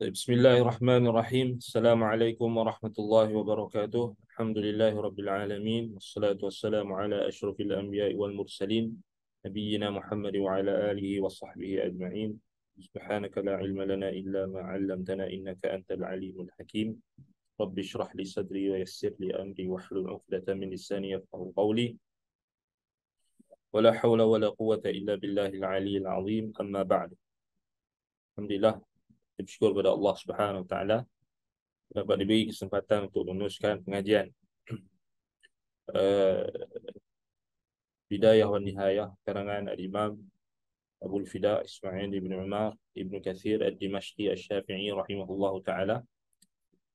طيب، بسم الله الرحمن الرحيم السلام عليكم ورحمة الله وبركاته الحمد لله رب العالمين والصلاة والسلام على أشرف الأنبياء والمرسلين نبينا محمد وعلى آله وصحبه أجمعين سبحانك لا علم لنا إلا ما علمتنا إنك أنت العليم الحكيم رب اشرح لي صدري ويسر لي أمري واحلل عقدة من لساني يفقه قولي ولا حول ولا قوة إلا بالله العلي العظيم أما بعد الحمد لله Kita bersyukur kepada Allah Subhanahu Wa Taala dapat diberi kesempatan untuk meneruskan pengajian. Uh, eh, Bidayah wa Nihayah karangan Al-Imam Abu Al-Fida Ismail Ibn Umar Ibn Kathir Al-Dimashqi Al-Syafi'i Rahimahullahu Ta'ala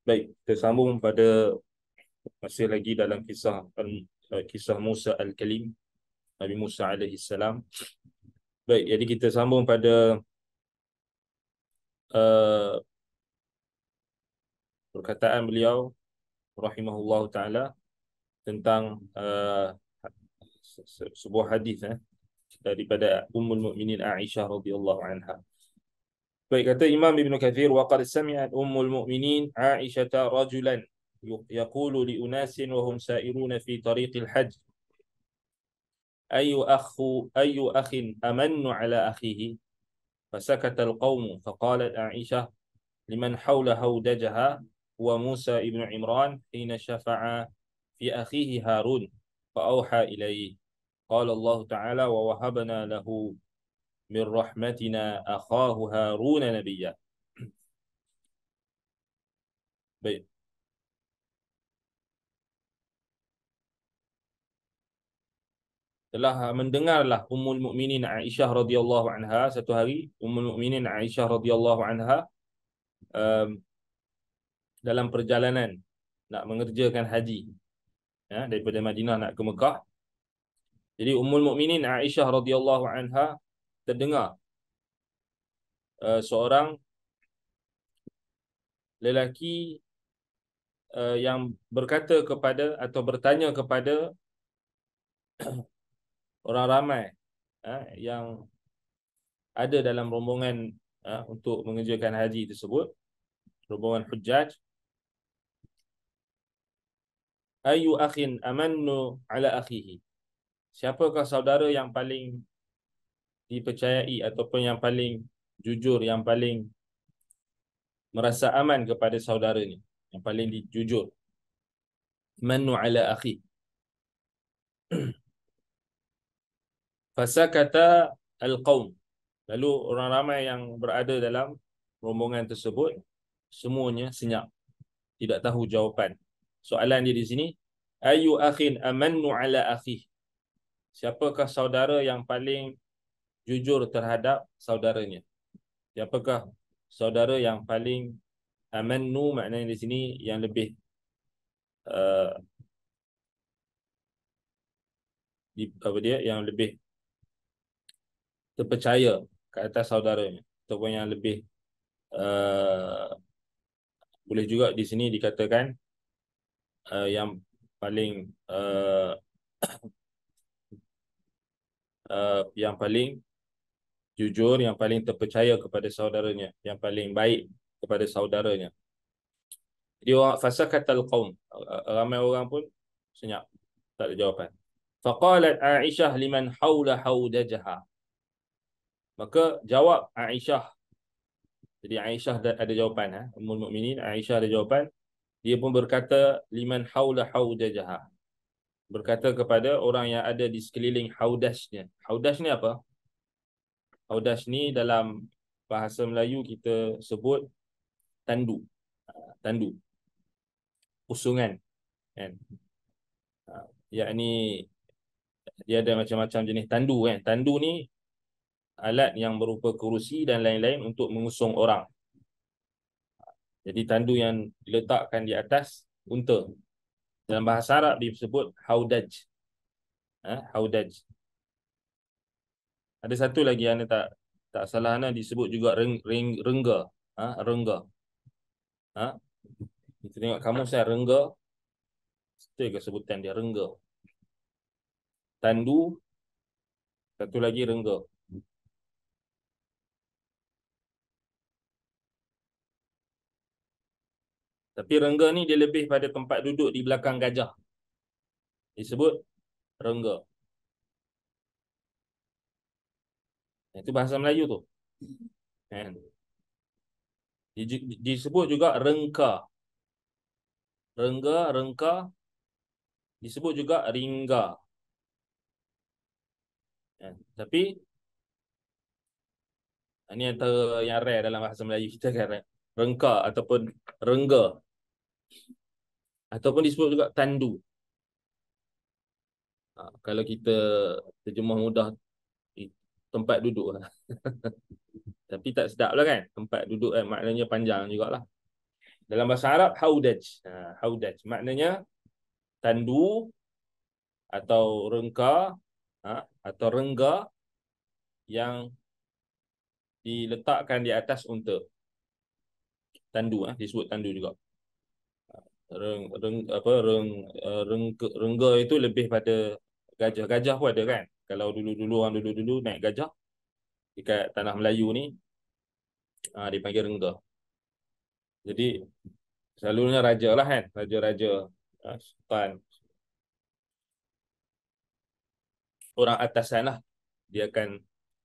Baik, kita sambung pada masih lagi dalam kisah eh, kisah Musa Al-Kalim Nabi Musa alaihi salam. Baik, jadi kita sambung pada Eh, perkataan beliau rahimahullahu taala tentang uh, sebuah hadis eh, daripada ummul mukminin Aisyah radhiyallahu anha baik kata Imam Ibn Kathir waqad sami'at ummul mukminin Aisyah rajulan yaqulu li unasin wa hum sa'iruna fi tariqil hajj ayu akhu ayu akhin amannu ala akhihi فسكت القوم فقالت عائشة لمن حول هودجها هو موسى ابن عمران حين شفع في أخيه هارون فأوحى إليه قال الله تعالى ووهبنا له من رحمتنا أخاه هارون نبيا telah ah, mendengarlah Ummul Mukminin Aisyah radhiyallahu anha satu hari Ummul Mukminin Aisyah radhiyallahu anha um, dalam perjalanan nak mengerjakan haji ya daripada Madinah nak ke Mekah jadi Ummul Mukminin Aisyah radhiyallahu anha terdengar uh, seorang lelaki uh, yang berkata kepada atau bertanya kepada orang ramai eh, yang ada dalam rombongan eh, untuk mengerjakan haji tersebut rombongan hujjaj ayu akhin amannu ala akhihi siapakah saudara yang paling dipercayai ataupun yang paling jujur yang paling merasa aman kepada saudara ni yang paling jujur mannu ala akhi kata al-qawm. Lalu orang ramai yang berada dalam rombongan tersebut, semuanya senyap. Tidak tahu jawapan. Soalan dia di sini, Ayu akhin amannu ala akhih. Siapakah saudara yang paling jujur terhadap saudaranya? Siapakah saudara yang paling amannu maknanya di sini yang lebih uh, di, apa dia yang lebih terpercaya ke atas saudara ataupun yang lebih uh, boleh juga di sini dikatakan uh, yang paling uh, uh, yang paling jujur yang paling terpercaya kepada saudaranya yang paling baik kepada saudaranya jadi fasa kata kaum ramai orang pun senyap tak ada jawapan faqalat aisyah liman haula haudajaha Maka jawab Aisyah. Jadi Aisyah ada jawapan. Ha? Eh. Umul Mu'minin, Aisyah ada jawapan. Dia pun berkata, Liman hawla hawdajaha. Berkata kepada orang yang ada di sekeliling haudasnya. Haudas ni apa? Haudas ni dalam bahasa Melayu kita sebut tandu. Ha, tandu. Pusungan. Kan? Ha, ya, ni dia ada macam-macam jenis tandu kan. Tandu ni alat yang berupa kerusi dan lain-lain untuk mengusung orang. Jadi tandu yang diletakkan di atas unta. Dalam bahasa Arab disebut haudaj. Ha, haudaj. Ada satu lagi yang tak tak salah nak disebut juga reng, reng, rengga. Ha, rengga. Ha? Kita tengok kamu saya rengga. Itu ke sebutan dia rengga. Tandu. Satu lagi rengga. Tapi rengga ni dia lebih pada tempat duduk di belakang gajah. Disebut rengga. Itu bahasa Melayu tu. Kan? Disebut juga rengka. Rengga, rengka. Disebut juga ringga. Kan? Tapi, ini antara yang rare dalam bahasa Melayu kita kan. Rengka ataupun rengga ataupun disebut juga tandu. Ha, kalau kita terjemah mudah tempat duduk lah. Tapi tak sedap lah kan. Tempat duduk eh, maknanya panjang jugalah. Dalam bahasa Arab, haudaj. Ha, haudaj. Maknanya tandu atau rengka ha, atau rengga yang diletakkan di atas untuk Tandu. Ha, disebut tandu juga reng, reng apa reng uh, reng rengga itu lebih pada gajah. Gajah pun ada kan. Kalau dulu-dulu orang dulu-dulu naik gajah dekat tanah Melayu ni uh, dipanggil rengga. Jadi selalunya raja lah kan, raja-raja uh, sultan. Orang atas sana lah. Dia akan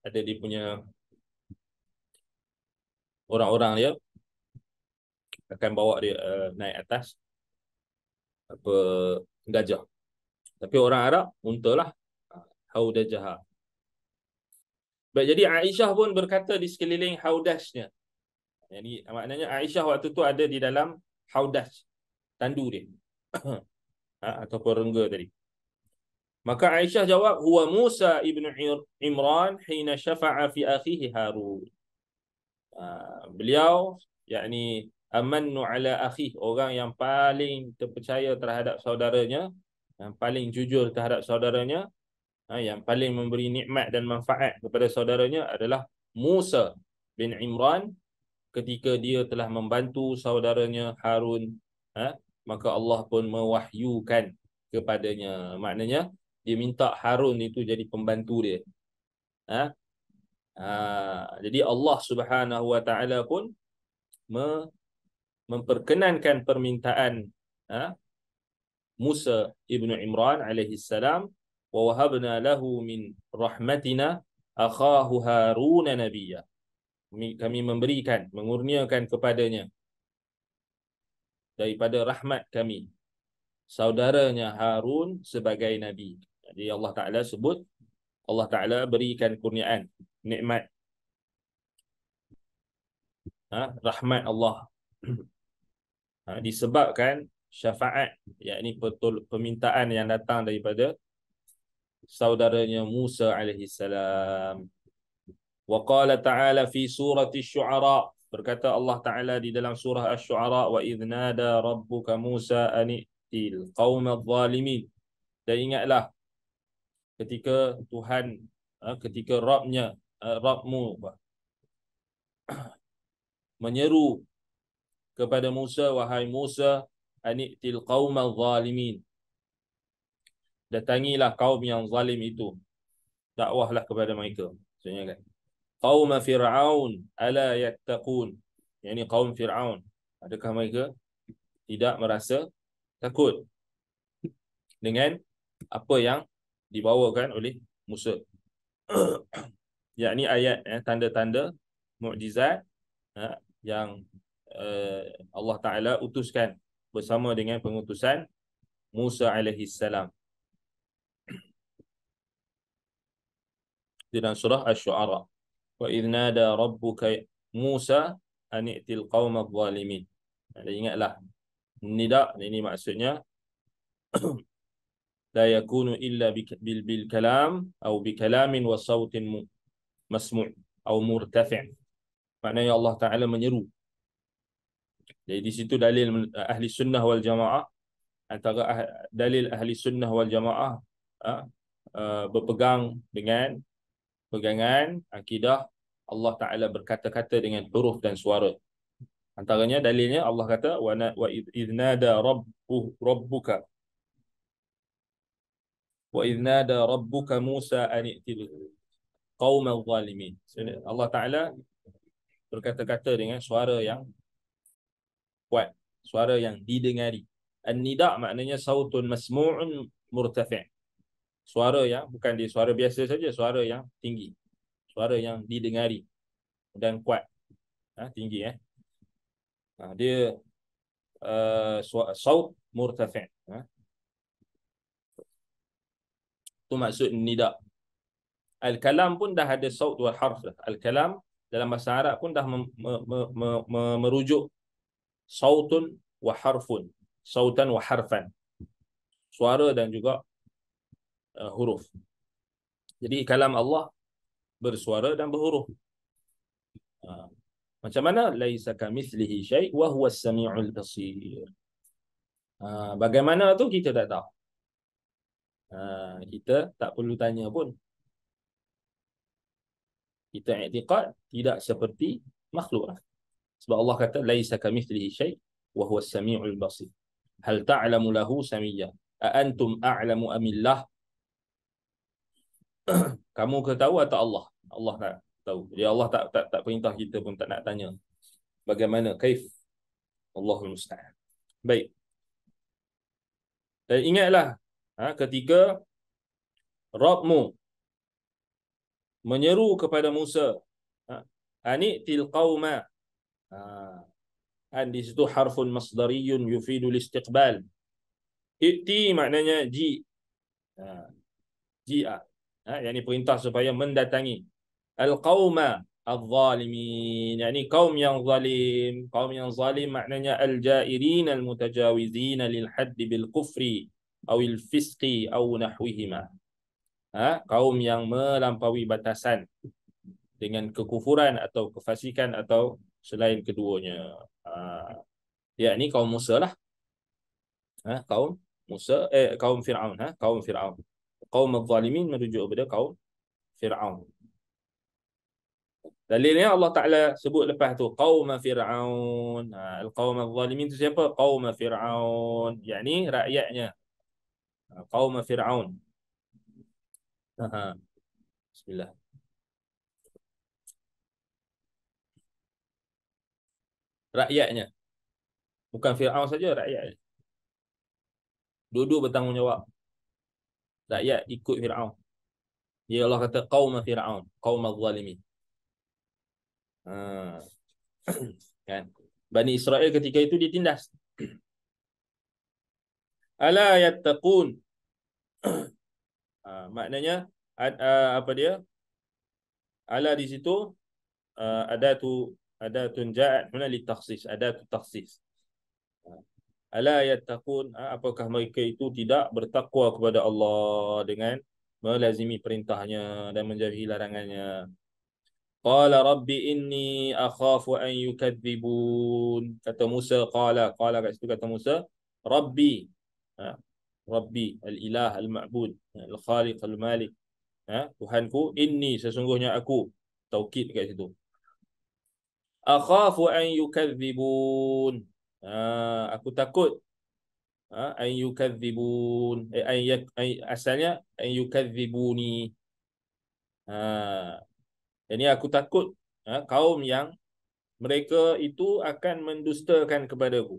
ada dia punya orang-orang dia akan bawa dia uh, naik atas apa gajah. Tapi orang Arab unta ha, Haudajah. Baik, jadi Aisyah pun berkata di sekeliling haudasnya. Yani, maknanya Aisyah waktu tu ada di dalam haudas. Tandu dia. ha, ataupun rengga tadi. Maka Aisyah jawab, Huwa Musa ibn Imran hina syafa'a fi akhihi Harun. Ha, beliau, yakni amannu ala akhi orang yang paling terpercaya terhadap saudaranya yang paling jujur terhadap saudaranya ha, yang paling memberi nikmat dan manfaat kepada saudaranya adalah Musa bin Imran ketika dia telah membantu saudaranya Harun ha, maka Allah pun mewahyukan kepadanya maknanya dia minta Harun itu jadi pembantu dia ha? ha jadi Allah Subhanahu wa taala pun me, memperkenankan permintaan ha, Musa ibnu Imran alaihi salam wa wahabna lahu min rahmatina akhahu Harun nabiyya kami memberikan mengurniakan kepadanya daripada rahmat kami saudaranya Harun sebagai nabi jadi Allah Taala sebut Allah Taala berikan kurniaan nikmat ha, rahmat Allah ha, disebabkan syafaat yakni betul permintaan yang datang daripada saudaranya Musa alaihi salam wa qala ta'ala fi surati syuara berkata Allah taala di dalam surah asy-syuara wa idnada rabbuka Musa anil qaum adh-dhalimin dan ingatlah ketika Tuhan ha, ketika Rabbnya ha, Rabbmu menyeru kepada Musa wahai Musa anitil qauma zalimin datangilah kaum yang zalim itu dakwahlah kepada mereka maksudnya kan qaum fir'aun ala yattaqun yakni kaum fir'aun adakah mereka tidak merasa takut dengan apa yang dibawakan oleh Musa yakni ayat ya, tanda-tanda mukjizat ya, yang Eh, Allah Ta'ala utuskan bersama dengan pengutusan Musa alaihi salam. Di dalam surah al shuara Wa idhnada rabbuka Musa ani'til qawma zalimin. Jadi ingatlah. Nida ini maksudnya. La yakunu illa bil, bil kalam atau bi kalamin wa sawtin masmu' atau murtafi'. Maknanya Allah Ta'ala menyeru. Jadi di situ dalil eh, ahli sunnah wal jamaah antara ah, dalil ahli sunnah wal jamaah ah, uh, berpegang dengan pegangan akidah Allah Taala berkata-kata dengan huruf dan suara. Antaranya dalilnya Allah kata wa wa idnada rabbu rabbuka wa idnada rabbuka Musa an itil qaumal zalimin. Allah Taala berkata-kata dengan suara yang kuat, suara yang didengari. An-nida maknanya sautun masmu'un murtafi'. Suara yang bukan di suara biasa saja, suara yang tinggi. Suara yang didengari dan kuat. Ha, tinggi eh. Ha, dia uh, saut murtafi'. Ha? Itu maksud nida. Al-kalam pun dah ada saut wal harf. Al-kalam dalam bahasa Arab pun dah mem- me- me- me- merujuk sautun wa harfun sautan wa harfan suara dan juga uh, huruf jadi kalam Allah bersuara dan berhuruf uh, macam mana laisa kamithlihi syai wa huwa as-sami'ul basir uh, bagaimana tu kita tak tahu uh, kita tak perlu tanya pun kita i'tiqad tidak seperti makhluk lah. Sebab Allah kata laisa kamithlihi syai wa huwa as-sami'ul basir. Hal ta'lamu lahu samiyya? A antum a'lamu am Kamu ke tahu atau Allah? Allah tak tahu. Ya Allah tak tak tak perintah kita pun tak nak tanya. Bagaimana kaif? Allahul musta'an. Baik. Dan ingatlah ha, ketiga Rabbmu menyeru kepada Musa ha, ani til qauma dan ha. di situ harfun masdariyun yufidu listiqbal. Ikti maknanya ji. Ha. Ji. Ha. Ah. Ha. Yang ini perintah supaya mendatangi. Al-qawma al-zalimin. Yang ini kaum yang zalim. Kaum yang zalim maknanya al-jairin al-mutajawizin lil-had bil-kufri. Awil fisqi aw nahwihima. Ha? Kaum yang melampaui batasan dengan kekufuran atau kefasikan atau selain keduanya. Ah. Ya ni kaum Musa lah. Ah ha? kaum Musa eh kaum Firaun ha? kaum Firaun. Kaum az-zalimin merujuk kepada kaum Firaun. Dalilnya Allah Taala sebut lepas tu kaum Firaun. Ha, al-qaum az-zalimin tu siapa? Kaum Firaun. Yani rakyatnya. Ha, kaum Firaun. Ha, ha. Bismillah. rakyatnya. Bukan Fir'aun saja, rakyat. Dua-dua bertanggungjawab. Rakyat ikut Fir'aun. Ya Allah kata, Qawma Fir'aun. Qawma Zalimi. Ha. kan? Bani Israel ketika itu ditindas. Ala yattaqun. ha, maknanya, ad, uh, apa dia? Ala di situ, uh, ada tu adatun ja'at huna li takhsis adatu taksis. ala yattaqun apakah mereka itu tidak bertakwa kepada Allah dengan melazimi perintahnya dan menjauhi larangannya qala rabbi inni akhafu an yukadzibun kata Musa qala qala kat situ kata Musa rabbi ha, rabbi al ilah al ma'bud ha, al khaliq al malik ha, tuhanku inni sesungguhnya aku taukid kat situ akhafu an yukadzibun ha aku takut ha an yukadzibun eh, ay, ay, asalnya an yukadzibuni ha jadi aku takut ha, kaum yang mereka itu akan mendustakan kepadaku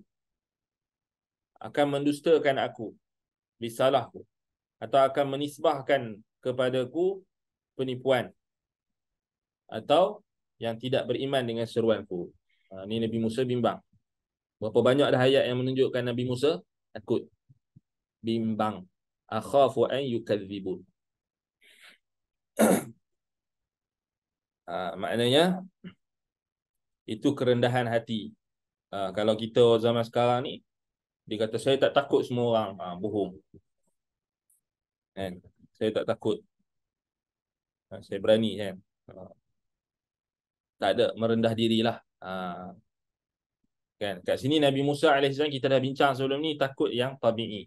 akan mendustakan aku aku, atau akan menisbahkan kepadaku penipuan atau yang tidak beriman dengan seruanku. Ha, ah, ini Nabi Musa bimbang. Berapa banyak dah ayat yang menunjukkan Nabi Musa takut. Bimbang. Akhafu an yukadzibun. ha, ah, maknanya itu kerendahan hati. Ha, kalau kita zaman sekarang ni dia kata saya tak takut semua orang ha, bohong. Kan? Saya tak takut. Ha, saya berani kan. Ha tak ada merendah dirilah. Ha. Kan kat sini Nabi Musa alaihi kita dah bincang sebelum ni takut yang tabii.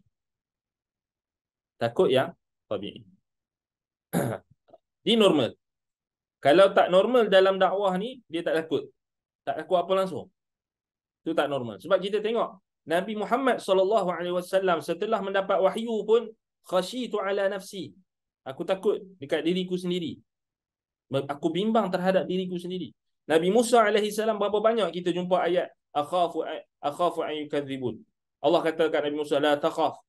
Takut yang tabii. Di normal. Kalau tak normal dalam dakwah ni dia tak takut. Tak takut apa langsung. Itu tak normal. Sebab kita tengok Nabi Muhammad saw setelah mendapat wahyu pun khashitu ala nafsi. Aku takut dekat diriku sendiri. Aku bimbang terhadap diriku sendiri. Nabi Musa alaihi salam berapa banyak kita jumpa ayat akhafu akhafu an yukadzibun. Allah kata kat Nabi Musa la takhaf.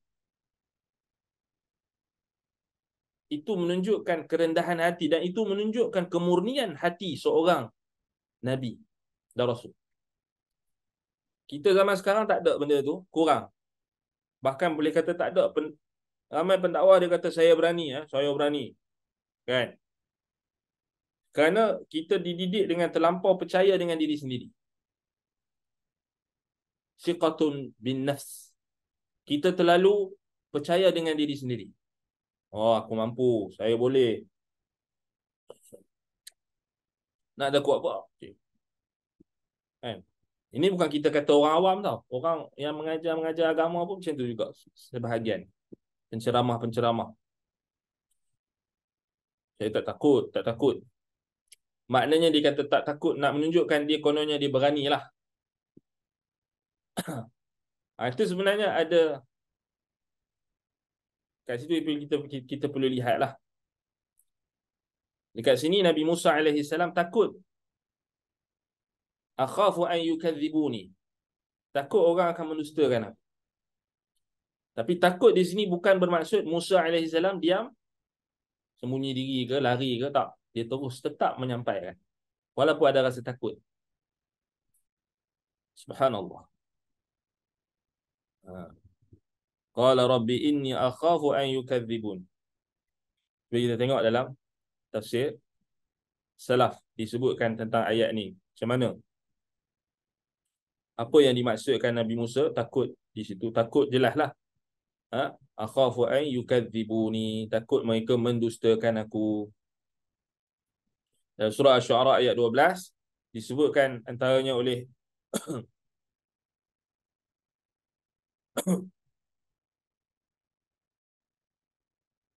Itu menunjukkan kerendahan hati dan itu menunjukkan kemurnian hati seorang nabi dan rasul. Kita zaman sekarang tak ada benda tu, kurang. Bahkan boleh kata tak ada pen, ramai pendakwa dia kata saya berani ya, saya berani. Kan? Kerana kita dididik dengan terlampau percaya dengan diri sendiri. Siqatun bin nafs. Kita terlalu percaya dengan diri sendiri. Oh, aku mampu. Saya boleh. Nak ada kuat apa? Okay. Kan? Ini bukan kita kata orang awam tau. Orang yang mengajar-mengajar agama pun macam tu juga. Sebahagian. Penceramah-penceramah. Saya tak takut. Tak takut. Maknanya dia kata tak takut nak menunjukkan dia kononnya dia lah. ha, itu sebenarnya ada kat situ kita kita perlu lihat lihatlah. Dekat sini Nabi Musa alaihi salam takut. Akhafu an yukadzibuni. Takut orang akan mendustakan aku. Tapi takut di sini bukan bermaksud Musa alaihi salam diam sembunyi diri ke lari ke tak dia terus tetap menyampaikan walaupun ada rasa takut subhanallah ha. qala rabbi inni akhafu an yukadzibun kita tengok dalam tafsir salaf disebutkan tentang ayat ni macam mana apa yang dimaksudkan Nabi Musa takut di situ takut jelah lah. ha akhafu an yukadzibuni takut mereka mendustakan aku Dalam surah Asy-Syu'ara ayat 12 disebutkan antaranya oleh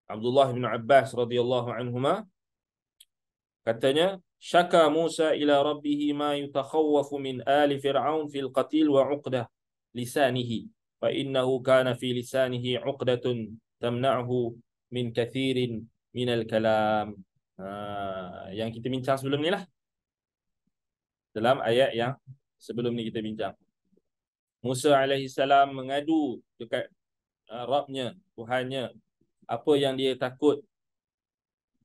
Abdullah bin Abbas radhiyallahu anhuma katanya syaka Musa ila rabbih ma yatakhawaf min ali fir'aun fil qatil wa 'uqdah lisanihi fa innahu kana fi lisanihi 'uqdatun tamna'uhu min kathirin min al-kalam Ha, yang kita bincang sebelum ni lah. Dalam ayat yang sebelum ni kita bincang. Musa AS mengadu dekat uh, ha, Rabnya, Tuhannya. Apa yang dia takut.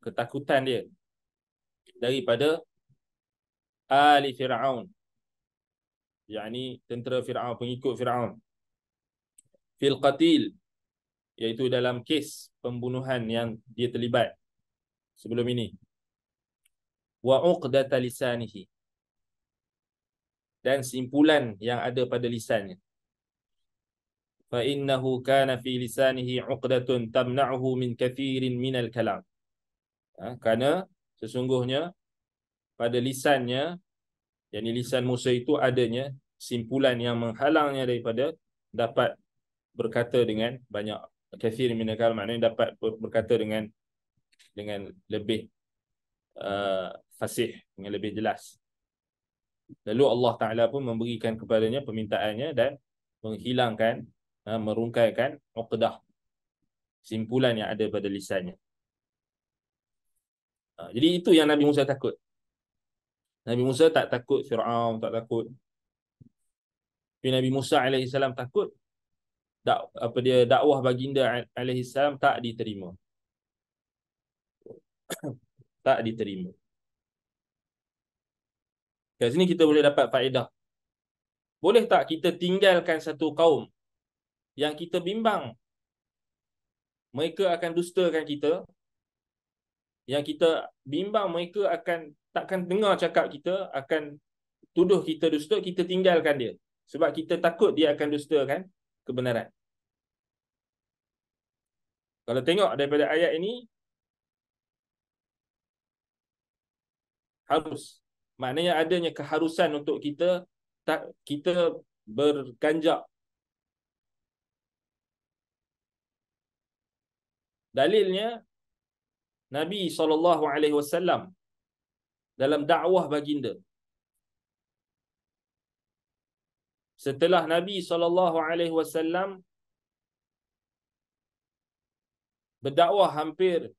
Ketakutan dia. Daripada Ali Fir'aun. Yang ni tentera Fir'aun, pengikut Fir'aun. Fil Iaitu dalam kes pembunuhan yang dia terlibat sebelum ini wa uqdatal lisanihi dan simpulan yang ada pada lisannya fa innahu kana fi lisanihi uqdatun tamna'uhu min kathirin min al kalam ha, kerana sesungguhnya pada lisannya yakni lisan Musa itu adanya simpulan yang menghalangnya daripada dapat berkata dengan banyak kathirin min maknanya dapat berkata dengan dengan lebih uh, fasih, dengan lebih jelas. Lalu Allah Ta'ala pun memberikan kepadanya permintaannya dan menghilangkan, uh, merungkaikan uqdah, simpulan yang ada pada lisannya. Uh, jadi itu yang Nabi Musa takut. Nabi Musa tak takut Fir'aun, tak takut. Tapi Nabi Musa alaihi salam takut, dak, apa dia dakwah baginda salam tak diterima. tak diterima. Kat sini kita boleh dapat faedah. Boleh tak kita tinggalkan satu kaum yang kita bimbang mereka akan dustakan kita yang kita bimbang mereka akan takkan dengar cakap kita akan tuduh kita dusta kita tinggalkan dia sebab kita takut dia akan dustakan kebenaran kalau tengok daripada ayat ini harus. Maknanya adanya keharusan untuk kita tak kita berganjak. Dalilnya Nabi saw dalam dakwah baginda. Setelah Nabi saw berdakwah hampir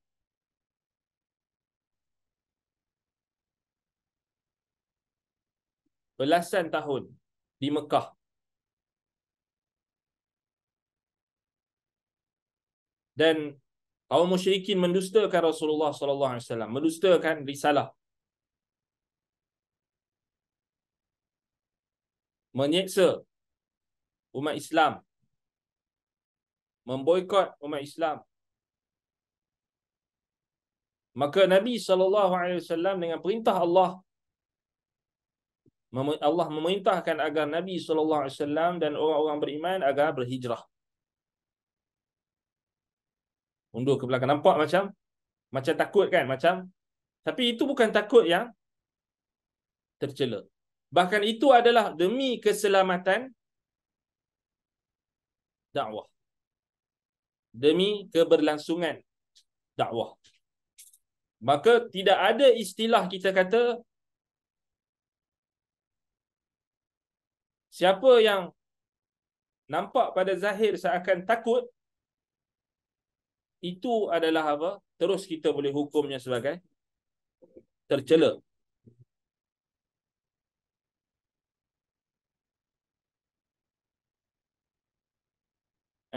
belasan tahun di Mekah. Dan kaum musyrikin mendustakan Rasulullah sallallahu alaihi wasallam, mendustakan risalah. Menyeksa umat Islam. Memboikot umat Islam. Maka Nabi sallallahu alaihi wasallam dengan perintah Allah Allah memerintahkan agar Nabi saw dan orang-orang beriman agar berhijrah. Mundur ke belakang nampak macam macam takut kan macam tapi itu bukan takut yang tercela. Bahkan itu adalah demi keselamatan dakwah. Demi keberlangsungan dakwah. Maka tidak ada istilah kita kata Siapa yang nampak pada zahir seakan takut, itu adalah apa? Terus kita boleh hukumnya sebagai tercela.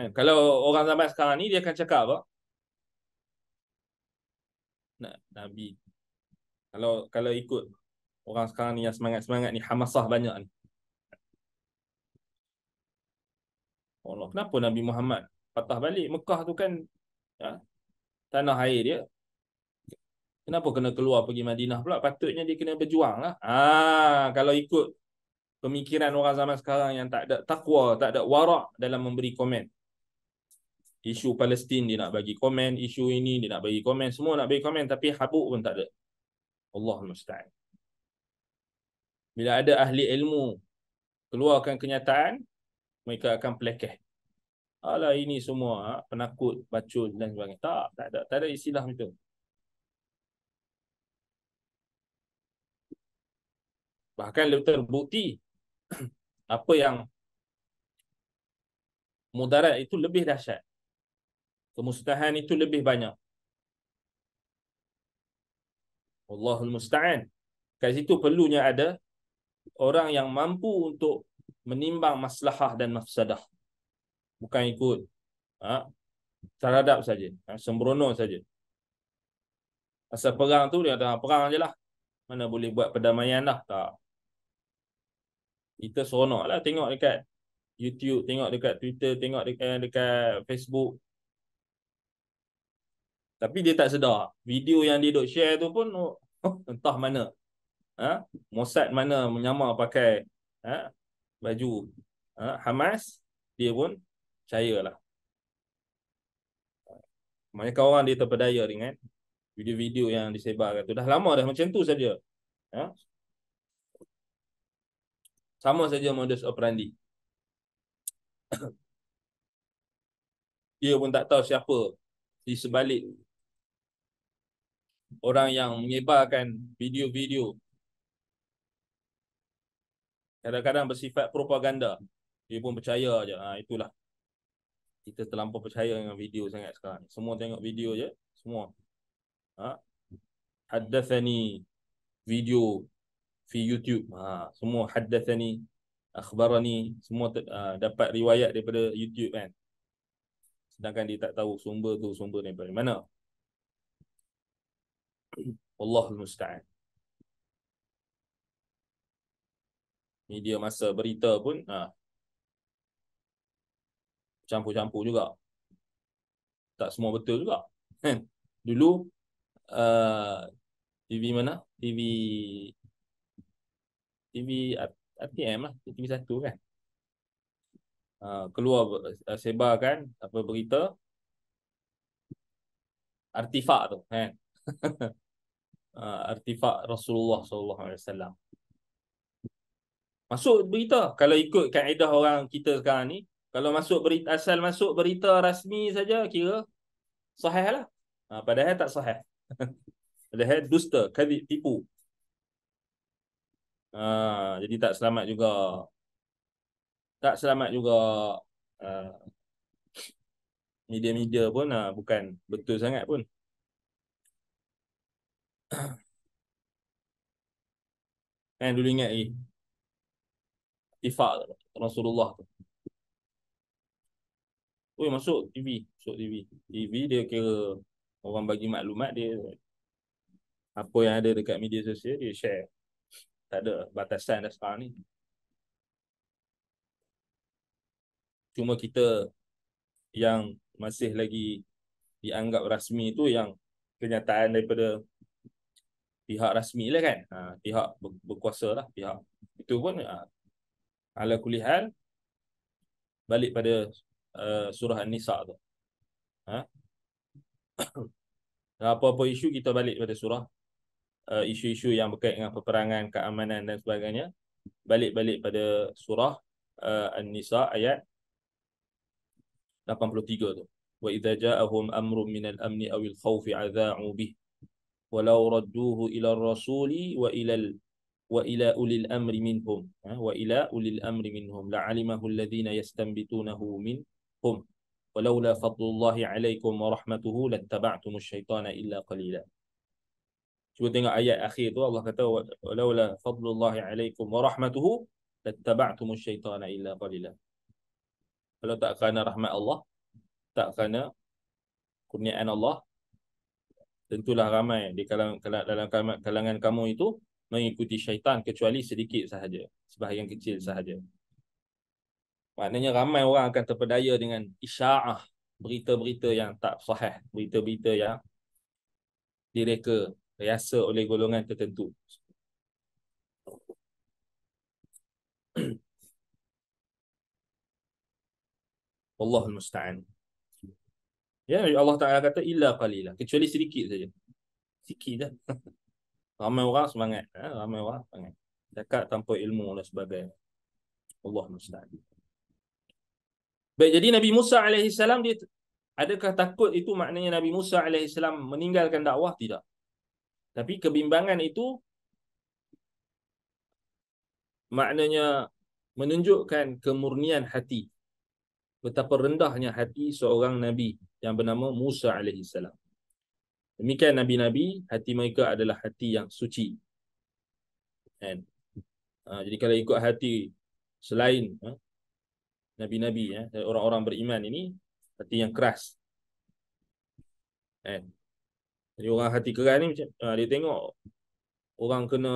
Eh, kalau orang zaman sekarang ni, dia akan cakap apa? Nabi. Kalau kalau ikut orang sekarang ni yang semangat-semangat ni, hamasah banyak ni. Allah, kenapa Nabi Muhammad patah balik Mekah tu kan ya, tanah air dia. Kenapa kena keluar pergi Madinah pula? Patutnya dia kena berjuang lah. Ah, kalau ikut pemikiran orang zaman sekarang yang tak ada takwa, tak ada warak dalam memberi komen. Isu Palestin dia nak bagi komen, isu ini dia nak bagi komen, semua nak bagi komen tapi habuk pun tak ada. Allah musta'an. Bila ada ahli ilmu keluarkan kenyataan, mereka akan pelekeh. Alah ini semua ah, penakut, bacun dan sebagainya. Tak, tak ada, tak ada istilah itu. Bahkan lebih terbukti apa yang mudarat itu lebih dahsyat. Kemusnahan itu lebih banyak. Allahul Musta'an. Kat situ perlunya ada orang yang mampu untuk menimbang maslahah dan mafsadah. Bukan ikut ha, terhadap saja, ha, sembrono saja. Asal perang tu dia tengah perang je lah. Mana boleh buat perdamaian lah, Tak. Kita seronok lah tengok dekat YouTube, tengok dekat Twitter, tengok dekat, eh, dekat Facebook. Tapi dia tak sedar. Video yang dia duk share tu pun oh, entah mana. Ha? Mossad mana menyamar pakai ha? baju ha, Hamas, dia pun percayalah. Mereka orang dia terpedaya dengan video-video yang disebarkan tu. Dah lama dah macam tu saja. Ya? Sama saja modus operandi. dia pun tak tahu siapa di sebalik orang yang menyebarkan video-video kadang-kadang bersifat propaganda. Dia pun percaya je. Ha, itulah. Kita terlampau percaya dengan video sangat sekarang. Semua tengok video je. Semua. Ha? Haddathani video di YouTube. Ha, semua haddathani, akhbarani, semua ter, ha, dapat riwayat daripada YouTube kan. Sedangkan dia tak tahu sumber tu sumber daripada mana. Allahul Musta'an. media masa berita pun ha. campur-campur juga. Tak semua betul juga. Kan? Dulu uh, TV mana? TV TV RTM lah, TV satu kan. Uh, keluar uh, kan apa berita artifak tu kan. uh, artifak Rasulullah SAW Masuk berita. Kalau ikut kaedah orang kita sekarang ni, kalau masuk berita asal masuk berita rasmi saja kira sahih lah. Ha, padahal tak sahih. padahal dusta, kadib, tipu. Ha, jadi tak selamat juga. Tak selamat juga. Ha, media-media pun ha, bukan betul sangat pun. Kan dulu ingat eh, Tifak Rasulullah tu. Oi masuk TV, masuk TV. TV dia kira orang bagi maklumat dia apa yang ada dekat media sosial dia share. Tak ada batasan dah sekarang ni. Cuma kita yang masih lagi dianggap rasmi tu yang kenyataan daripada pihak rasmi lah kan. Ha, pihak berkuasa lah pihak. Itu pun ha, ala kulli hal balik pada uh, surah an-nisa tu ha apa-apa isu kita balik pada surah uh, isu-isu yang berkait dengan peperangan keamanan dan sebagainya balik-balik pada surah uh, an-nisa ayat 83 tu wa idza ja'ahum amrun min al-amni aw al-khawfi adza'u bih walau radduhu ila ar-rasuli wa ila وإلى أولي الأمر منهم وإلى أولي الأمر منهم لعلمه الذين يستنبتونه منهم ولولا فضل الله عليكم ورحمته لاتبعتم الشيطان إلا قليلا Cuba tengok ayat akhir tu Allah kata walaula fadlullahi alaikum wa rahmatuhu tattaba'tumu syaitana illa qalila. Kalau tak kerana rahmat Allah, tak kerana kurniaan Allah, tentulah ramai di kalangan dalam kalangan kamu itu mengikuti syaitan kecuali sedikit sahaja, sebahagian kecil sahaja. Maknanya ramai orang akan terpedaya dengan isya'ah, berita-berita yang tak sahih, berita-berita yang direka, rasa oleh golongan tertentu. Allah Musta'an. Ya, Allah Ta'ala kata, illa qalilah, kecuali sedikit saja. Sikit dah. ramai orang semangat eh? ramai orang semangat cakap tanpa ilmu dan sebagainya Allah musta'in baik jadi Nabi Musa alaihi salam dia adakah takut itu maknanya Nabi Musa alaihi salam meninggalkan dakwah tidak tapi kebimbangan itu maknanya menunjukkan kemurnian hati betapa rendahnya hati seorang nabi yang bernama Musa alaihi salam Demikian Nabi-Nabi, hati mereka adalah hati yang suci. Kan? Ha, jadi kalau ikut hati selain ha, Nabi-Nabi, ya, orang-orang beriman ini, hati yang keras. Kan? Jadi orang hati keras ni, macam, ha, dia tengok orang kena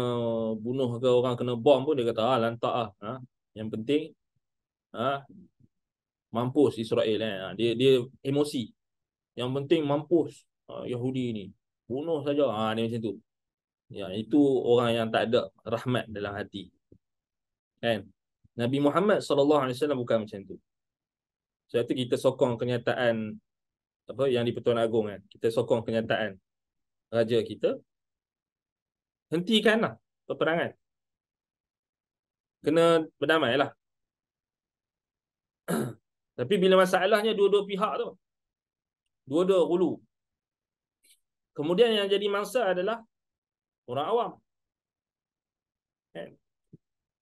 bunuh ke orang kena bom pun, dia kata, ah, lantak lah. Ha, yang penting, ha, mampus Israel. Ha, dia, dia emosi. Yang penting mampus Ha, Yahudi ni bunuh saja ha dia macam tu ya itu orang yang tak ada rahmat dalam hati kan Nabi Muhammad sallallahu alaihi wasallam bukan macam tu sebab so, itu kita sokong kenyataan apa yang di-Pertuan Agong kan kita sokong kenyataan raja kita hentikanlah peperangan kena berdamai lah. tapi bila masalahnya dua-dua pihak tu dua-dua hulu Kemudian yang jadi mangsa adalah orang awam.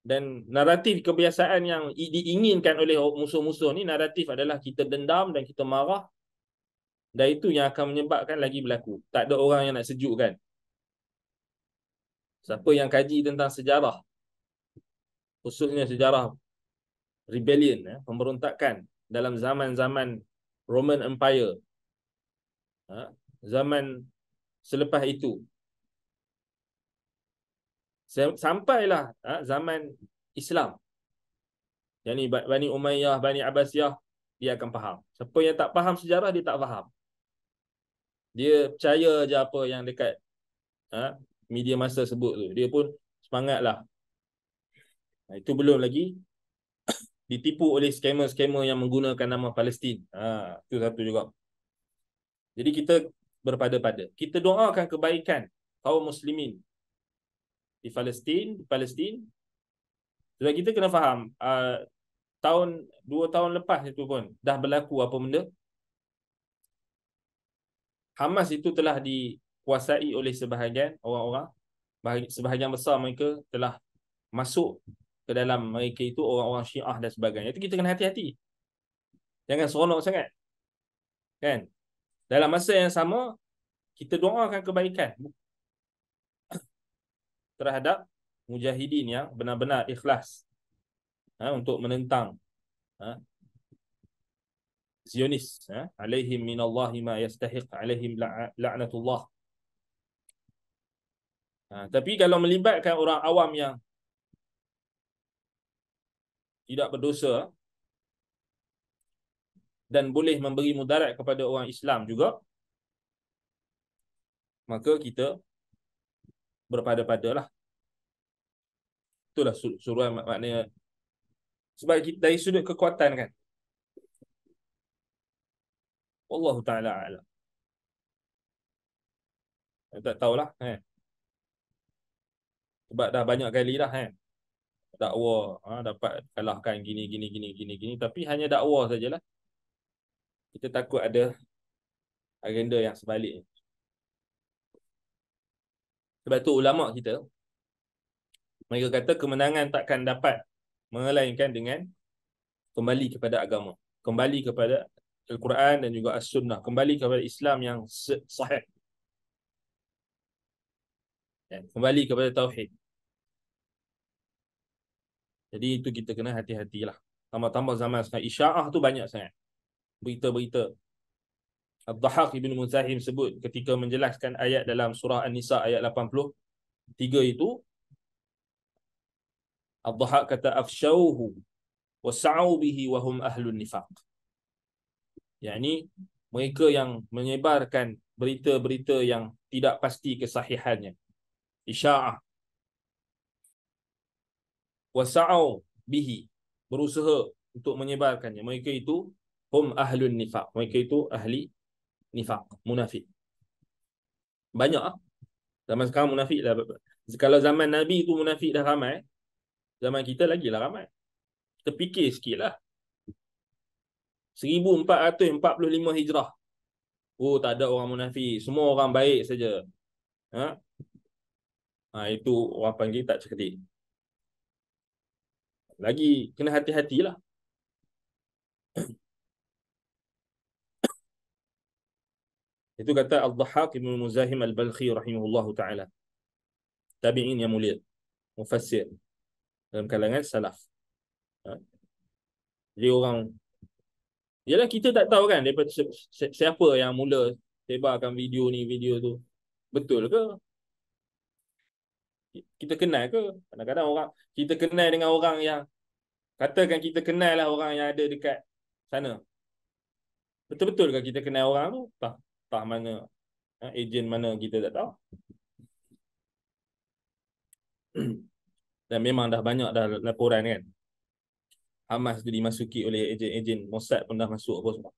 Dan naratif kebiasaan yang diinginkan oleh musuh-musuh ni, naratif adalah kita dendam dan kita marah. Dan itu yang akan menyebabkan lagi berlaku. Tak ada orang yang nak sejukkan. Siapa yang kaji tentang sejarah, khususnya sejarah rebellion, eh, pemberontakan dalam zaman-zaman Roman Empire, ha? zaman selepas itu. Sampailah ha, zaman Islam. Yang ni Bani Umayyah, Bani Abbasiyah, dia akan faham. Siapa yang tak faham sejarah, dia tak faham. Dia percaya je apa yang dekat ha, media masa sebut tu. Dia pun semangatlah. Ha, itu belum lagi ditipu oleh skamer-skamer yang menggunakan nama Palestin. Ha, itu satu juga. Jadi kita berpada-pada. Kita doakan kebaikan kaum muslimin di Palestin, di Palestin. Sebab kita kena faham uh, tahun dua tahun lepas itu pun dah berlaku apa benda. Hamas itu telah dikuasai oleh sebahagian orang-orang sebahagian besar mereka telah masuk ke dalam mereka itu orang-orang Syiah dan sebagainya. Itu kita kena hati-hati. Jangan seronok sangat. Kan? Dalam masa yang sama, kita doakan kebaikan terhadap mujahidin yang benar-benar ikhlas ha, untuk menentang ha, Zionis. Ha, alayhim minallahi ma yastahiq alayhim la'natullah. Ha, tapi kalau melibatkan orang awam yang tidak berdosa, dan boleh memberi mudarat kepada orang Islam juga maka kita berpada-padalah itulah suruhan maknanya sebab kita, dari sudut kekuatan kan Allah taala ala tak tahulah eh sebab dah banyak kali dah kan dakwa ha, dapat kalahkan gini gini gini gini gini tapi hanya dakwa sajalah kita takut ada agenda yang sebaliknya. Sebab tu ulama kita mereka kata kemenangan takkan dapat melainkan dengan kembali kepada agama, kembali kepada Al-Quran dan juga As-Sunnah, kembali kepada Islam yang sahih. Dan kembali kepada tauhid. Jadi itu kita kena hati-hatilah. Tambah-tambah zaman sekarang isyarah tu banyak sangat berita-berita. Abdahak ibn Muzahim sebut ketika menjelaskan ayat dalam surah An-Nisa ayat 83 itu. Abdahak kata, Afsyauhu wasa'u bihi wahum ahlun nifaq. Ia ini, mereka yang menyebarkan berita-berita yang tidak pasti kesahihannya. Isya'ah. Wasa'u bihi. Berusaha untuk menyebarkannya. Mereka itu hum ahlun nifaq. Mereka itu ahli nifaq, munafik. Banyak ah. Zaman sekarang munafik dah kalau zaman Nabi itu munafik dah ramai, zaman kita lagi lah ramai. Kita fikir sikit lah. 1445 Hijrah. Oh, tak ada orang munafik. Semua orang baik saja. Ha? ha? itu orang panggil tak cerdik. Lagi kena hati-hatilah. Itu kata Al-Dhahaq Ibn Muzahim Al-Balkhi rahimahullahu ta'ala. Tabi'in yang mulia. Mufassir. Dalam kalangan salaf. Ha? Jadi orang... Yalah kita tak tahu kan daripada siapa yang mula sebarkan video ni, video tu. Betul ke? Kita kenal ke? Kadang-kadang orang kita kenal dengan orang yang katakan kita kenal lah orang yang ada dekat sana. Betul-betul ke kita kenal orang tu? Tak entah mana ha, mana kita tak tahu dan memang dah banyak dah laporan kan Hamas tu dimasuki oleh ejen-ejen Mossad pun dah masuk apa semua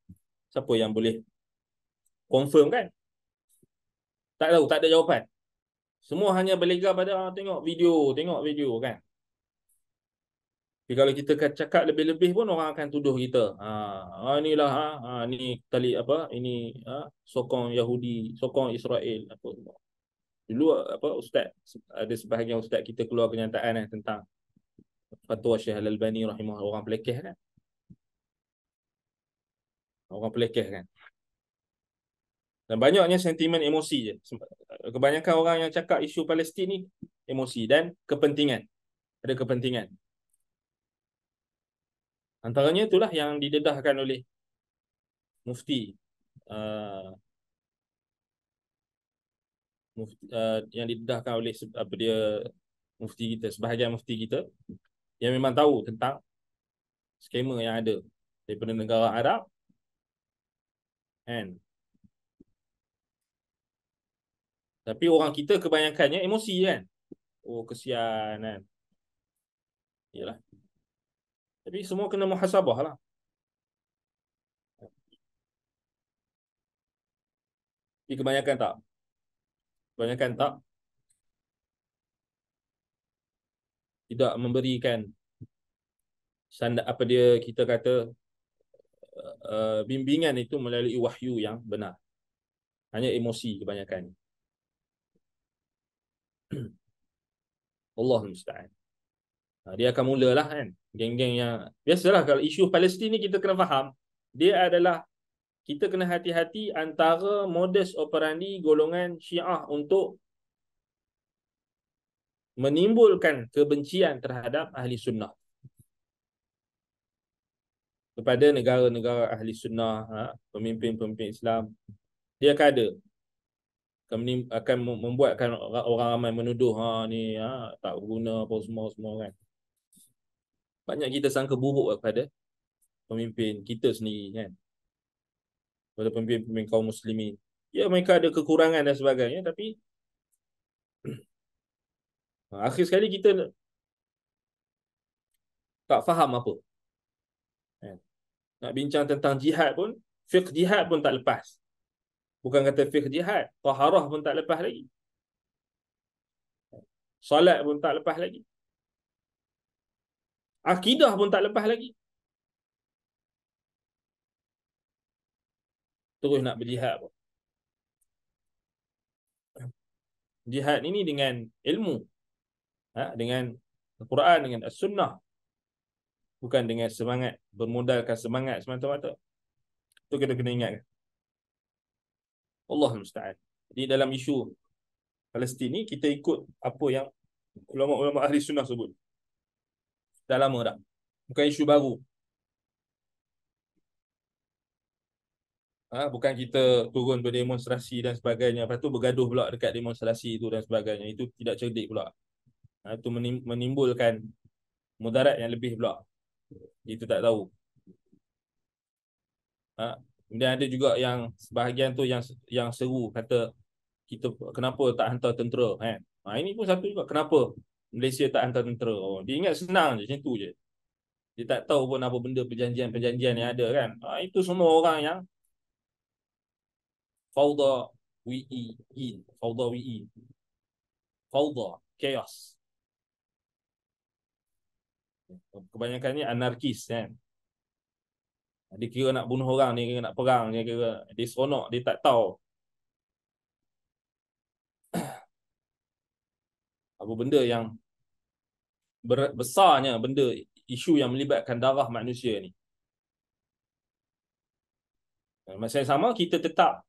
siapa yang boleh confirm kan tak tahu tak ada jawapan semua hanya berlegar pada ah, tengok video tengok video kan jadi kalau kita cakap lebih-lebih pun orang akan tuduh kita. Ha, ha inilah ha, ha ni tali apa? Ini ha, sokong Yahudi, sokong Israel apa semua. Dulu apa ustaz ada sebahagian ustaz kita keluar kenyataan eh, tentang fatwa Syekh Al-Albani rahimahullah orang pelekeh kan. Orang pelekeh kan. Dan banyaknya sentimen emosi je. Kebanyakan orang yang cakap isu Palestin ni emosi dan kepentingan. Ada kepentingan. Antaranya itulah yang didedahkan oleh mufti. Uh, mufti uh, yang didedahkan oleh apa dia mufti kita, sebahagian mufti kita yang memang tahu tentang skema yang ada daripada negara Arab and tapi orang kita kebanyakannya emosi kan oh kesian kan yalah jadi semua kena muhasabah lah. Jadi kebanyakan tak? Kebanyakan tak? Tidak memberikan sanda, apa dia kita kata uh, bimbingan itu melalui wahyu yang benar. Hanya emosi kebanyakan. Allahumma musta'an. Ha, dia akan mulalah kan geng-geng yang biasalah kalau isu Palestin ni kita kena faham dia adalah kita kena hati-hati antara modus operandi golongan Syiah untuk menimbulkan kebencian terhadap ahli sunnah kepada negara-negara ahli sunnah ha, pemimpin-pemimpin Islam dia akan ada akan membuatkan orang ramai menuduh ha ni ha tak guna apa semua semua kan banyak kita sangka buruk kepada pemimpin kita sendiri kan pada pemimpin-pemimpin kaum muslimin ya mereka ada kekurangan dan sebagainya tapi akhir sekali kita tak faham apa kan? nak bincang tentang jihad pun fiqh jihad pun tak lepas bukan kata fiqh jihad taharah pun tak lepas lagi solat pun tak lepas lagi Akidah pun tak lepas lagi. Terus nak berjihad pun. Jihad ini dengan ilmu. Ha? Dengan Al-Quran, dengan As-Sunnah. Bukan dengan semangat, bermodalkan semangat semata-mata. Itu kita kena ingat. Allah Musta'an. Jadi dalam isu Palestin ni, kita ikut apa yang ulama-ulama ahli sunnah sebut. Dah lama dah. Bukan isu baru. Ha, bukan kita turun berdemonstrasi dan sebagainya. Lepas tu bergaduh pula dekat demonstrasi itu dan sebagainya. Itu tidak cerdik pula. Ha, itu menimbulkan mudarat yang lebih pula. Kita tak tahu. Ha, kemudian ada juga yang sebahagian tu yang yang seru kata kita kenapa tak hantar tentera kan? Ha, ini pun satu juga. Kenapa? Malaysia tak hantar tentera. Oh, dia ingat senang je, macam tu je. Dia tak tahu pun apa benda perjanjian-perjanjian yang ada kan. Ha, itu semua orang yang Fauda we in. Fauda we in. Fauda. Chaos. Kebanyakan ni anarkis kan. Dia kira nak bunuh orang, dia kira nak perang, dia kira dia seronok, dia tak tahu. Apa benda yang besarnya benda isu yang melibatkan darah manusia ni. Masa yang sama kita tetap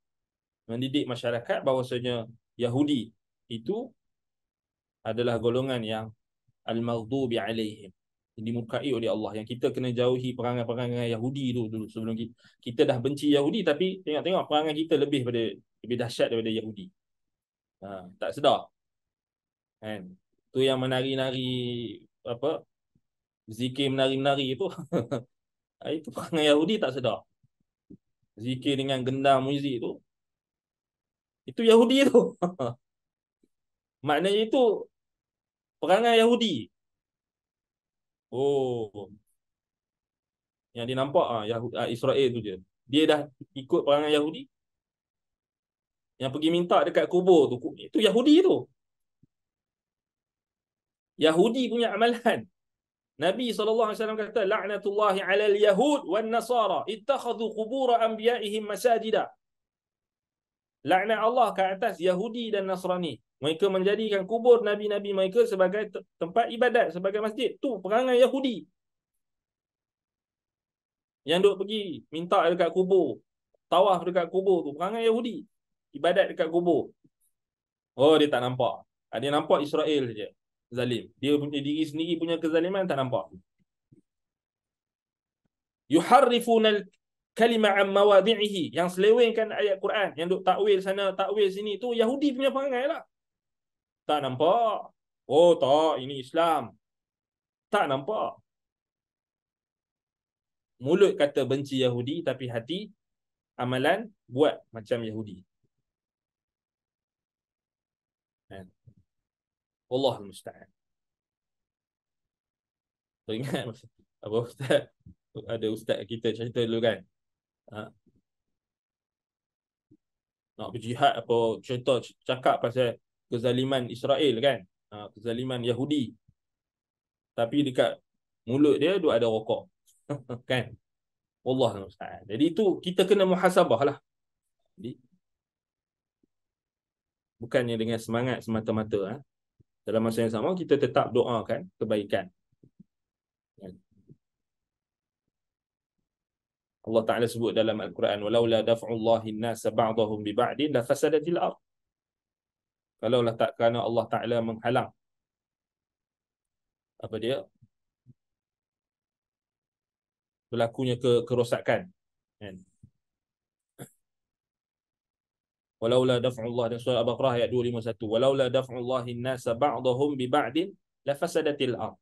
mendidik masyarakat bahawasanya Yahudi itu adalah golongan yang al-maghdubi alaihim yang dimurkai oleh Allah yang kita kena jauhi perangai-perangai Yahudi tu dulu sebelum kita. kita dah benci Yahudi tapi tengok-tengok perangai kita lebih pada lebih dahsyat daripada Yahudi. Ha, tak sedar. Kan? Tu yang menari-nari apa zikir menari-menari tu itu orang Yahudi tak sedar zikir dengan gendang muzik tu itu Yahudi tu maknanya itu perangai Yahudi oh yang dia nampak ah Yahudi ah, Israel tu je dia dah ikut perangai Yahudi yang pergi minta dekat kubur tu itu Yahudi tu Yahudi punya amalan. Nabi SAW kata, La'natullahi alal Yahud wal Nasara ittakhadu kubura anbiya'ihim masajida. Laknat Allah ke atas Yahudi dan Nasrani. Mereka menjadikan kubur Nabi-Nabi mereka sebagai tempat ibadat, sebagai masjid. Tu perangai Yahudi. Yang duk pergi minta dekat kubur. Tawaf dekat kubur tu. Perangai Yahudi. Ibadat dekat kubur. Oh, dia tak nampak. Ah, dia nampak Israel je zalim. Dia punya diri sendiri punya kezaliman tak nampak. Yuharrifuna al-kalima an mawadi'ihi yang selewengkan ayat Quran yang duk takwil sana takwil sini tu Yahudi punya perangai lah. Tak nampak. Oh tak ini Islam. Tak nampak. Mulut kata benci Yahudi tapi hati amalan buat macam Yahudi. والله المستعان ringan apa ustaz ada ustaz kita cerita dulu kan ha? nak pergi jihad apa cerita cakap pasal kezaliman Israel kan ha, kezaliman Yahudi tapi dekat mulut dia duk ada rokok kan Allah musta'an jadi itu kita kena muhasabah lah bukannya dengan semangat semata-mata ha? dalam masa yang sama kita tetap doakan kebaikan. Ya. Allah Taala sebut dalam Al-Quran walaula daf'ullahi an-nasa ba'dahum bi ba'din la fasadatil ardh. Kalaulah tak kerana Allah Taala menghalang apa dia berlakunya ke kerosakan kan walaula daf'ullah dan surah al-baqarah ayat 251 walaula daf'ullah an-nasa ba'dahum bi ba'din la fasadatil ardh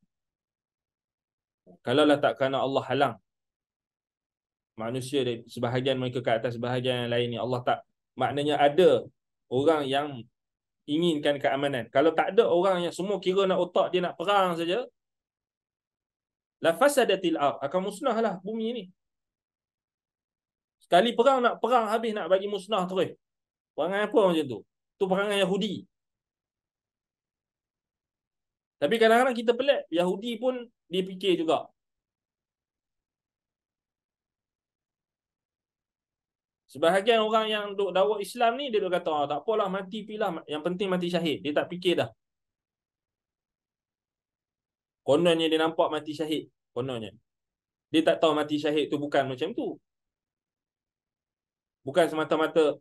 kalaulah tak kena Allah halang manusia dari sebahagian mereka ke atas sebahagian yang lain ni Allah tak maknanya ada orang yang inginkan keamanan kalau tak ada orang yang semua kira nak otak dia nak perang saja la fasadatil ardh akan musnahlah bumi ni sekali perang nak perang habis nak bagi musnah terus Perangai apa macam tu? Tu perangai Yahudi. Tapi kadang-kadang kita pelik, Yahudi pun dia fikir juga. Sebahagian orang yang duk dakwah Islam ni, dia duk kata, oh, tak apalah, mati pilah. Yang penting mati syahid. Dia tak fikir dah. Kononnya dia nampak mati syahid. Kononnya. Dia tak tahu mati syahid tu bukan macam tu. Bukan semata-mata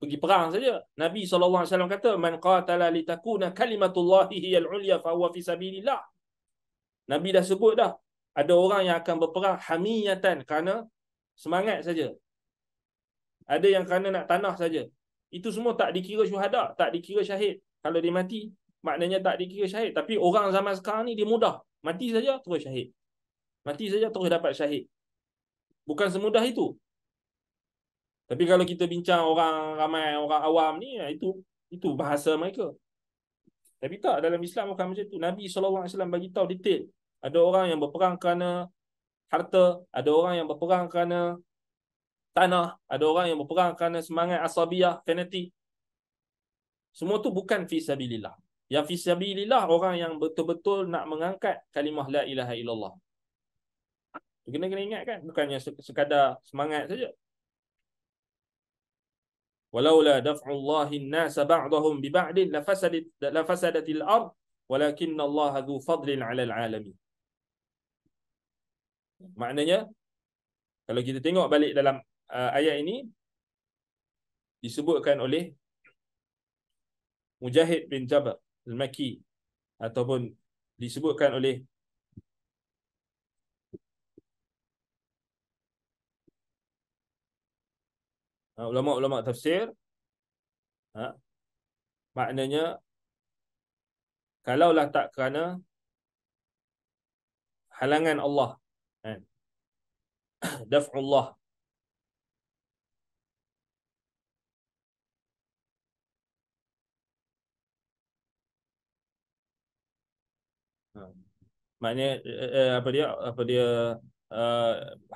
pergi perang saja. Nabi SAW kata, Man qatala li takuna kalimatullahi hiya al-ulya fahuwa fi sabilillah. Nabi dah sebut dah, ada orang yang akan berperang hamiyatan kerana semangat saja. Ada yang kerana nak tanah saja. Itu semua tak dikira syuhada, tak dikira syahid. Kalau dia mati, maknanya tak dikira syahid. Tapi orang zaman sekarang ni dia mudah. Mati saja terus syahid. Mati saja terus dapat syahid. Bukan semudah itu. Tapi kalau kita bincang orang ramai, orang awam ni, ya, itu itu bahasa mereka. Tapi tak, dalam Islam bukan macam tu. Nabi SAW bagi tahu detail. Ada orang yang berperang kerana harta, ada orang yang berperang kerana tanah, ada orang yang berperang kerana semangat asabiah, fanatik. Semua tu bukan fisabilillah. Yang fisabilillah orang yang betul-betul nak mengangkat kalimah la ilaha illallah. Kena-kena ingat kan? Bukannya sekadar semangat saja. ولولا دفع الله الناس بعضهم ببعض لفسدت لفسدت الارض ولكن الله ذو فضل على alami. maknanya kalau kita tengok balik dalam uh, ayat ini disebutkan oleh Mujahid bin Jabal al maki ataupun disebutkan oleh Ha, ulama-ulama tafsir ha, maknanya kalaulah tak kerana halangan Allah kan daf'ullah ha, maknanya eh, eh, apa dia apa dia uh,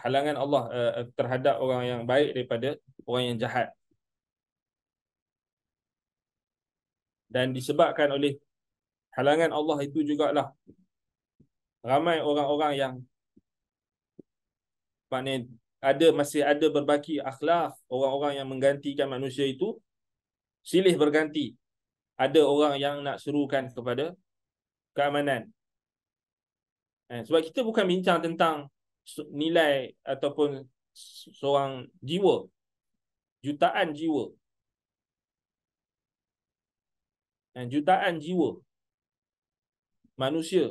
halangan Allah uh, terhadap orang yang baik daripada orang yang jahat. Dan disebabkan oleh halangan Allah itu jugalah ramai orang-orang yang maknanya ada masih ada berbaki akhlak orang-orang yang menggantikan manusia itu silih berganti ada orang yang nak serukan kepada keamanan eh, sebab kita bukan bincang tentang nilai ataupun seorang jiwa jutaan jiwa. Dan eh, jutaan jiwa manusia.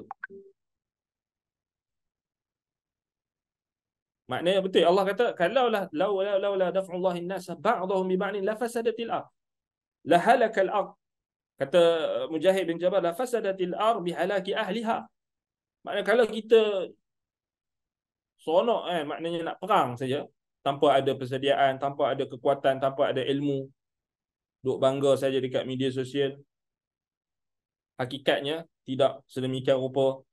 Maknanya betul Allah kata kalaulah law law law la daf'ullahi an-nas ba'dahum bi ba'din la fasadatil ard. La halaka al-ard. Kata eh, Mujahid bin Jabal la fasadatil ard bi halaki ahliha. Maknanya kalau kita sonok eh maknanya nak perang saja tanpa ada persediaan, tanpa ada kekuatan, tanpa ada ilmu. Duk bangga saja dekat media sosial. Hakikatnya tidak sedemikian rupa.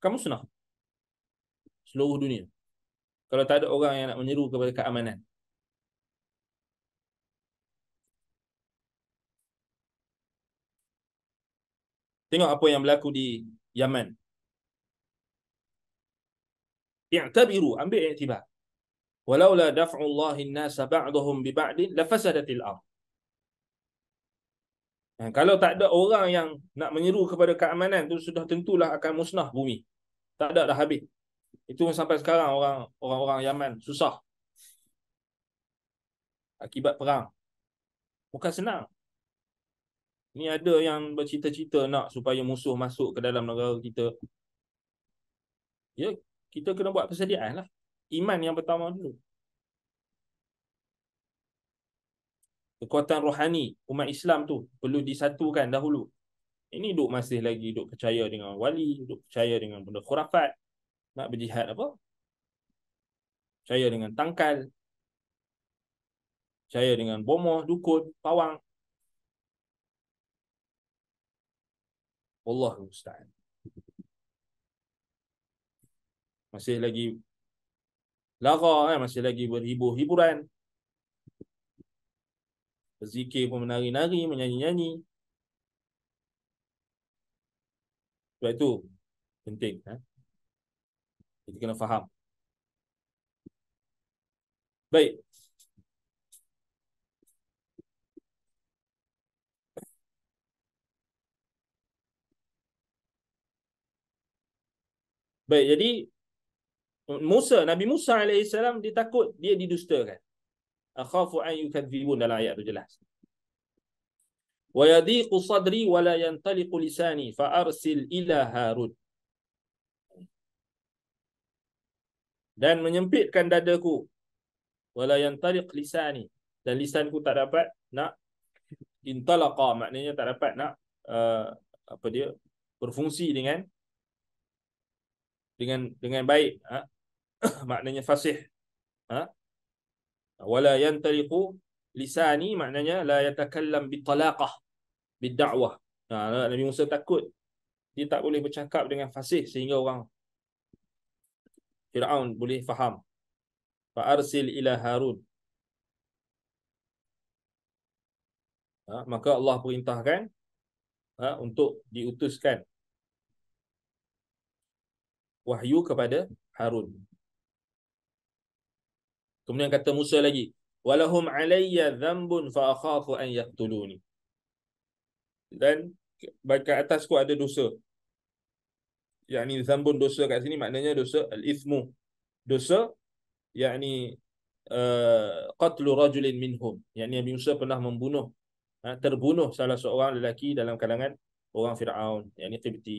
Kamu senang. Seluruh dunia. Kalau tak ada orang yang nak menyeru kepada keamanan. Tengok apa yang berlaku di Yaman i'tabiru ambil i'tibar walaula daf'u Allah an-nasa ba'dahum bi ba'd lafasadatil ardh ha, kalau tak ada orang yang nak menyeru kepada keamanan tu sudah tentulah akan musnah bumi. Tak ada dah habis. Itu sampai sekarang orang orang-orang Yaman susah. Akibat perang. Bukan senang. Ni ada yang bercita-cita nak supaya musuh masuk ke dalam negara kita. Ya, kita kena buat persediaan lah. Iman yang pertama dulu. Kekuatan rohani umat Islam tu perlu disatukan dahulu. Ini duk masih lagi duk percaya dengan wali, duk percaya dengan benda khurafat. Nak berjihad apa? Percaya dengan tangkal. Percaya dengan bomoh, dukun, pawang. Wallahu musta'an. masih lagi lara eh masih lagi berhibur hiburan berzikir pun menari-nari menyanyi-nyanyi sebab itu penting eh? kita kena faham baik Baik, jadi Musa Nabi Musa alaihi salam dia takut dia didustakan. Akhafu an yukadzibun dalam ayat tu jelas. Wa yadhiqu sadri wa la yantaliqu lisani fa arsil ila Harun. Dan menyempitkan dadaku. Wa la yantaliqu lisani dan lisanku tak dapat nak intalaqa maknanya tak dapat nak uh, apa dia berfungsi dengan dengan dengan baik ha? maknanya fasih ha wala yantariqu lisani maknanya la yatakallam bitalaqah bidda'wah ha Nabi Musa takut dia tak boleh bercakap dengan fasih sehingga orang Fir'aun boleh faham fa arsil ila harun ha maka Allah perintahkan ha untuk diutuskan wahyu kepada Harun Kemudian kata Musa lagi, walahum alayya dhanbun fa akhafu an yaqtuluni. Dan baik atasku ada dosa. Yani dhanbun dosa kat sini maknanya dosa al-ithmu. Dosa yakni uh, qatlu rajulin minhum. Yani Nabi Musa pernah membunuh ha, terbunuh salah seorang lelaki dalam kalangan orang Firaun, yakni Qibti.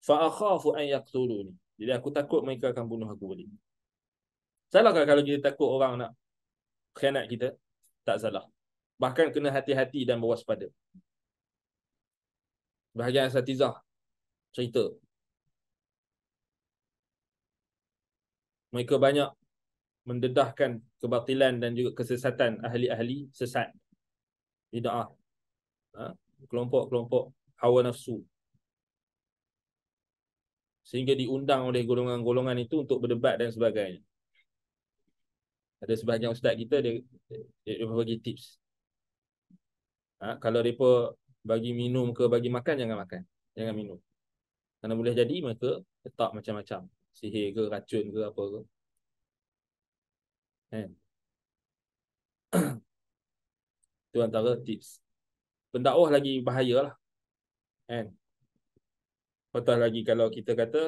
Fa akhafu an yaqtuluni. Jadi aku takut mereka akan bunuh aku balik. Salahkah kalau kita takut orang nak khianat kita? Tak salah. Bahkan kena hati-hati dan berwaspada. Bahagian Satizah cerita. Mereka banyak mendedahkan kebatilan dan juga kesesatan ahli-ahli sesat. Bida'ah. Ha? Kelompok-kelompok hawa nafsu. Sehingga diundang oleh golongan-golongan itu untuk berdebat dan sebagainya ada sebahagian ustaz kita dia dia, dia bagi tips. Ha, kalau depa bagi minum ke bagi makan jangan makan, jangan minum. Karena boleh jadi mereka letak macam-macam sihir ke racun ke apa ke. Kan? Itu antara tips. Pendakwah lagi bahayalah. Kan? Patah lagi kalau kita kata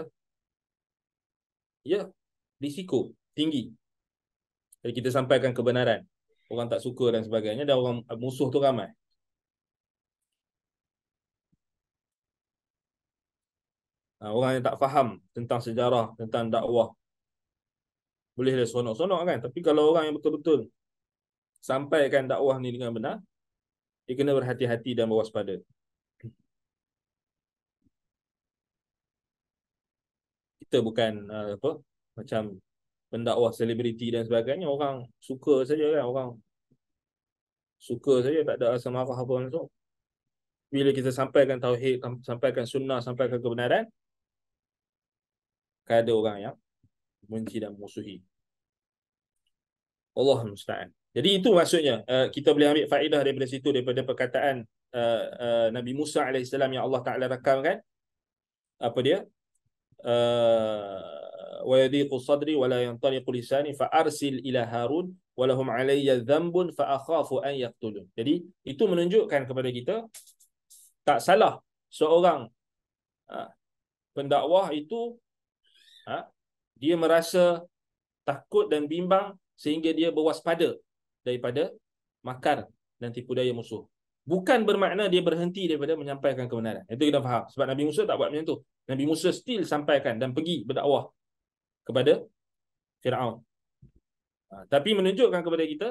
ya, risiko tinggi jadi kita sampaikan kebenaran. Orang tak suka dan sebagainya dan orang musuh tu ramai. orang yang tak faham tentang sejarah, tentang dakwah. Boleh dia sonok-sonok kan? Tapi kalau orang yang betul-betul sampaikan dakwah ni dengan benar, dia kena berhati-hati dan berwaspada. Kita bukan uh, apa macam pendakwah selebriti dan sebagainya orang suka saja kan orang suka saja tak ada rasa marah apa langsung bila kita sampaikan tauhid sampaikan sunnah sampaikan kebenaran kan ada orang yang benci dan musuhi Allah musta'an jadi itu maksudnya eh, kita boleh ambil faedah daripada situ daripada perkataan eh, eh, Nabi Musa alaihissalam yang Allah Taala rakamkan apa dia ويضيق صدري ولا ينطلق لساني فأرسل إلى هارون ولهم علي ذنب فأخاف أن يقتلون jadi itu menunjukkan kepada kita tak salah seorang ha, pendakwah itu ha, dia merasa takut dan bimbang sehingga dia berwaspada daripada makar dan tipu daya musuh bukan bermakna dia berhenti daripada menyampaikan kebenaran itu kita faham sebab Nabi Musa tak buat macam tu Nabi Musa still sampaikan dan pergi berdakwah kepada Fir'aun. Ha, tapi menunjukkan kepada kita,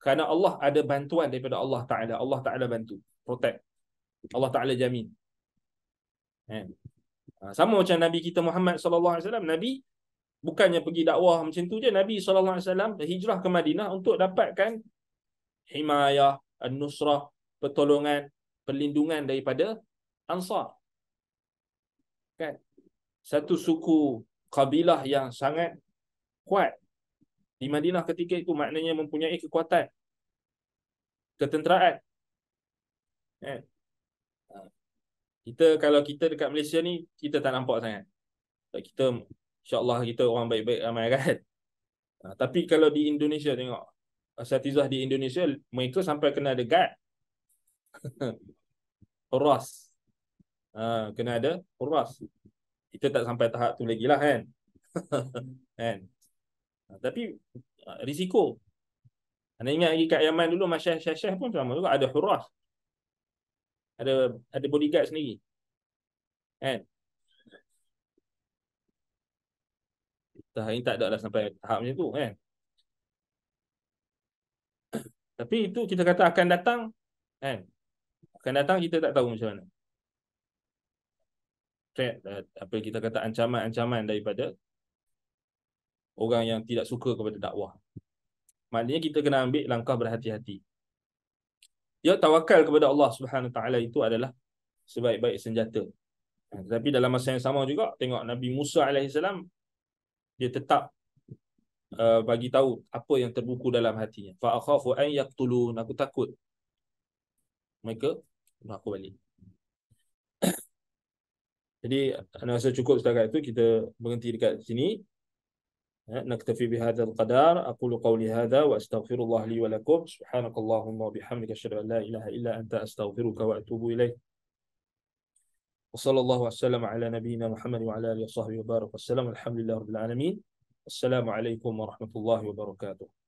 kerana Allah ada bantuan daripada Allah Ta'ala. Allah Ta'ala bantu, protect. Allah Ta'ala jamin. Ha. Ha, sama macam Nabi kita Muhammad SAW, Nabi bukannya pergi dakwah macam tu je, Nabi SAW hijrah ke Madinah untuk dapatkan himayah, nusrah, pertolongan, perlindungan daripada Ansar. Kan? Satu suku kabilah yang sangat kuat di Madinah ketika itu maknanya mempunyai kekuatan ketenteraan eh. kita kalau kita dekat Malaysia ni kita tak nampak sangat kita insyaallah kita orang baik-baik ramai kan ah, tapi kalau di Indonesia tengok asatizah di Indonesia mereka sampai kena ada guard huras ah, kena ada huras kita tak sampai tahap tu lagi lah kan. Hmm. kan? Ah, tapi ah, risiko. Anda ingat lagi kat Yaman dulu, Masyah Syah Syah pun sama juga. Ada huras. Ada ada bodyguard sendiri. Kan? Kita hari ini tak ada lah sampai tahap macam tu kan. Tapi itu kita kata akan datang kan. Akan datang kita tak tahu macam mana threat apa kita kata ancaman-ancaman daripada orang yang tidak suka kepada dakwah. Maknanya kita kena ambil langkah berhati-hati. Ya tawakal kepada Allah Subhanahu Wa taala itu adalah sebaik-baik senjata. Ha, tetapi dalam masa yang sama juga tengok Nabi Musa alaihissalam dia tetap uh, bagi tahu apa yang terbuku dalam hatinya. Fa akhafu an yaqtulun aku takut. Mereka nak aku balik. Jadi saya rasa cukup setakat itu kita berhenti dekat sini. Ya, naktafi bihadha al-qadar. Aku luqawli hadha wa astaghfirullah li wa lakum. Subhanakallahumma wa bihamdika syarab la ilaha illa anta astaghfiruka wa atubu ilaih. Wa sallallahu wa sallam ala nabiyina Muhammad wa ala alihi wa sahbihi wa barakatuh. Assalamualaikum warahmatullahi wabarakatuh.